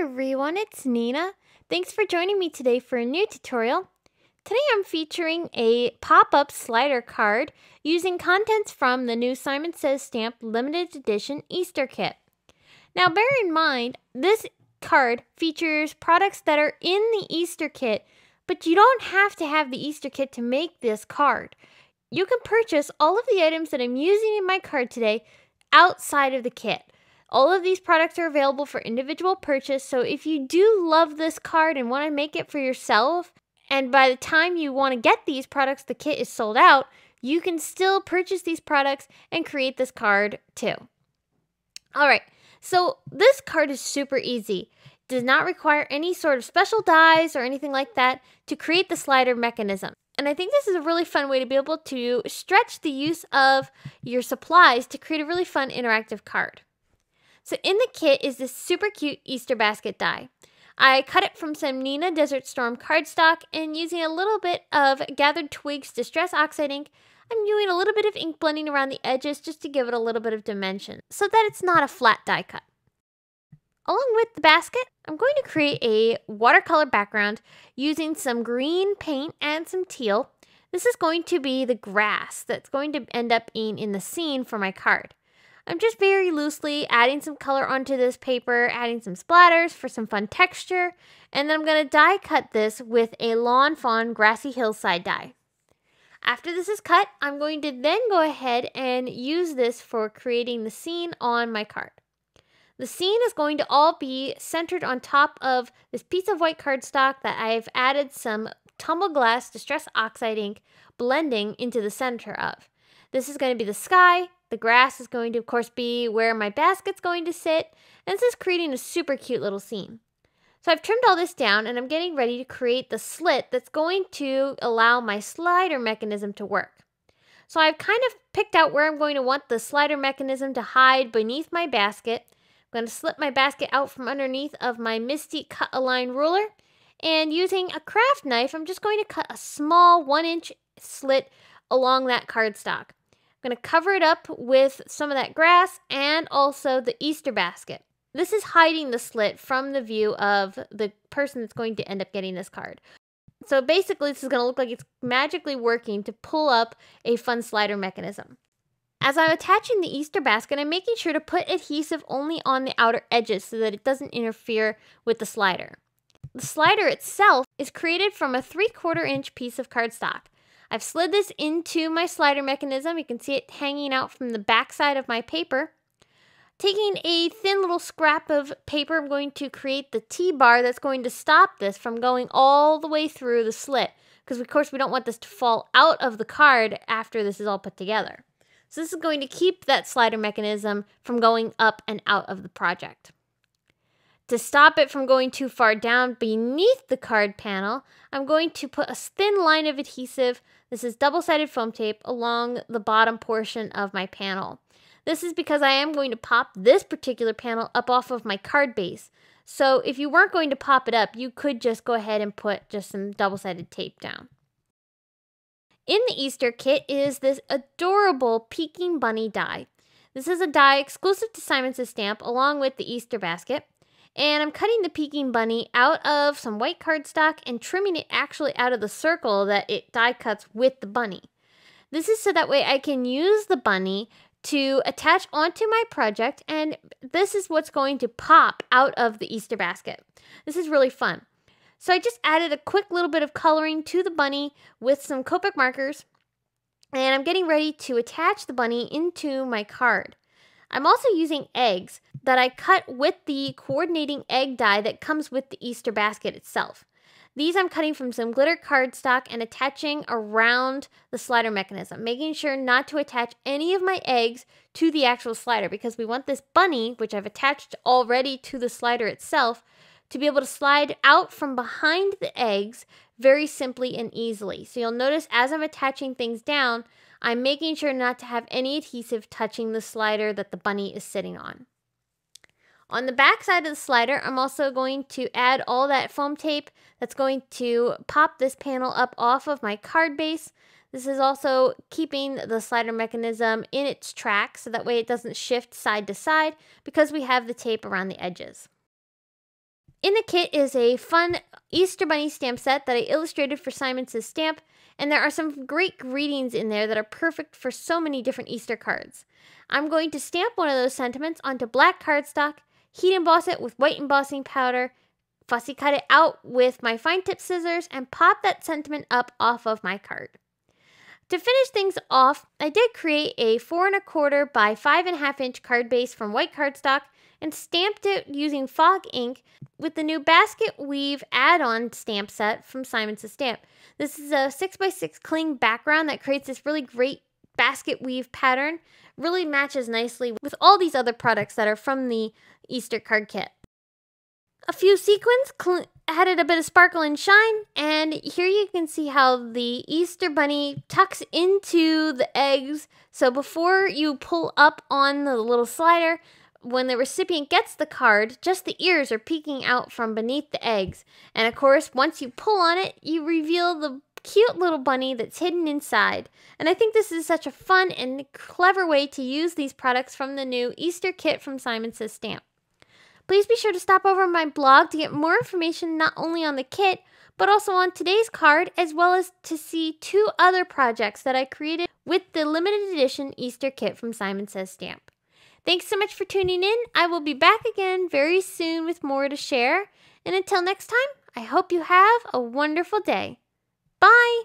everyone, it's Nina. Thanks for joining me today for a new tutorial. Today I'm featuring a pop-up slider card using contents from the new Simon Says Stamp Limited Edition Easter Kit. Now bear in mind, this card features products that are in the Easter Kit, but you don't have to have the Easter Kit to make this card. You can purchase all of the items that I'm using in my card today outside of the kit. All of these products are available for individual purchase, so if you do love this card and want to make it for yourself, and by the time you want to get these products, the kit is sold out, you can still purchase these products and create this card too. All right, so this card is super easy. It does not require any sort of special dies or anything like that to create the slider mechanism. And I think this is a really fun way to be able to stretch the use of your supplies to create a really fun interactive card. So in the kit is this super cute Easter basket die. I cut it from some Nina Desert Storm cardstock and using a little bit of Gathered Twigs Distress Oxide ink, I'm doing a little bit of ink blending around the edges just to give it a little bit of dimension so that it's not a flat die cut. Along with the basket, I'm going to create a watercolor background using some green paint and some teal. This is going to be the grass that's going to end up being in the scene for my card. I'm just very loosely adding some color onto this paper, adding some splatters for some fun texture, and then I'm going to die cut this with a Lawn Fawn Grassy Hillside die. After this is cut, I'm going to then go ahead and use this for creating the scene on my card. The scene is going to all be centered on top of this piece of white cardstock that I've added some tumble glass distress oxide ink blending into the center of. This is going to be the sky. The grass is going to, of course, be where my basket's going to sit. And this is creating a super cute little scene. So I've trimmed all this down and I'm getting ready to create the slit that's going to allow my slider mechanism to work. So I've kind of picked out where I'm going to want the slider mechanism to hide beneath my basket. I'm going to slip my basket out from underneath of my Misty Cut align ruler. And using a craft knife, I'm just going to cut a small one inch slit along that cardstock. I'm going to cover it up with some of that grass and also the Easter basket. This is hiding the slit from the view of the person that's going to end up getting this card. So basically, this is going to look like it's magically working to pull up a fun slider mechanism. As I'm attaching the Easter basket, I'm making sure to put adhesive only on the outer edges so that it doesn't interfere with the slider. The slider itself is created from a 3 quarter inch piece of cardstock. I've slid this into my slider mechanism. You can see it hanging out from the backside of my paper. Taking a thin little scrap of paper, I'm going to create the T-bar that's going to stop this from going all the way through the slit. Because of course we don't want this to fall out of the card after this is all put together. So this is going to keep that slider mechanism from going up and out of the project. To stop it from going too far down beneath the card panel, I'm going to put a thin line of adhesive, this is double-sided foam tape, along the bottom portion of my panel. This is because I am going to pop this particular panel up off of my card base. So if you weren't going to pop it up, you could just go ahead and put just some double-sided tape down. In the Easter kit is this adorable Peking Bunny die. This is a die exclusive to Simon's Stamp along with the Easter basket. And I'm cutting the peeking bunny out of some white cardstock and trimming it actually out of the circle that it die cuts with the bunny. This is so that way I can use the bunny to attach onto my project and this is what's going to pop out of the Easter basket. This is really fun. So I just added a quick little bit of coloring to the bunny with some Copic markers and I'm getting ready to attach the bunny into my card. I'm also using eggs that I cut with the coordinating egg die that comes with the Easter basket itself. These I'm cutting from some glitter cardstock and attaching around the slider mechanism, making sure not to attach any of my eggs to the actual slider because we want this bunny, which I've attached already to the slider itself, to be able to slide out from behind the eggs very simply and easily. So you'll notice as I'm attaching things down, I'm making sure not to have any adhesive touching the slider that the bunny is sitting on. On the back side of the slider, I'm also going to add all that foam tape that's going to pop this panel up off of my card base. This is also keeping the slider mechanism in its track so that way it doesn't shift side to side because we have the tape around the edges. In the kit is a fun Easter Bunny stamp set that I illustrated for Simon's stamp, and there are some great greetings in there that are perfect for so many different Easter cards. I'm going to stamp one of those sentiments onto black cardstock, heat emboss it with white embossing powder, fussy cut it out with my fine tip scissors, and pop that sentiment up off of my card. To finish things off, I did create a four and a quarter by five and a half inch card base from white cardstock and stamped it using fog ink with the new basket weave add-on stamp set from Simon's Stamp. This is a 6x6 cling background that creates this really great basket weave pattern. Really matches nicely with all these other products that are from the Easter card kit. A few sequins added a bit of sparkle and shine, and here you can see how the Easter bunny tucks into the eggs. So before you pull up on the little slider, when the recipient gets the card, just the ears are peeking out from beneath the eggs. And of course, once you pull on it, you reveal the cute little bunny that's hidden inside. And I think this is such a fun and clever way to use these products from the new Easter kit from Simon Says Stamp. Please be sure to stop over my blog to get more information not only on the kit, but also on today's card, as well as to see two other projects that I created with the limited edition Easter kit from Simon Says Stamp. Thanks so much for tuning in. I will be back again very soon with more to share. And until next time, I hope you have a wonderful day. Bye.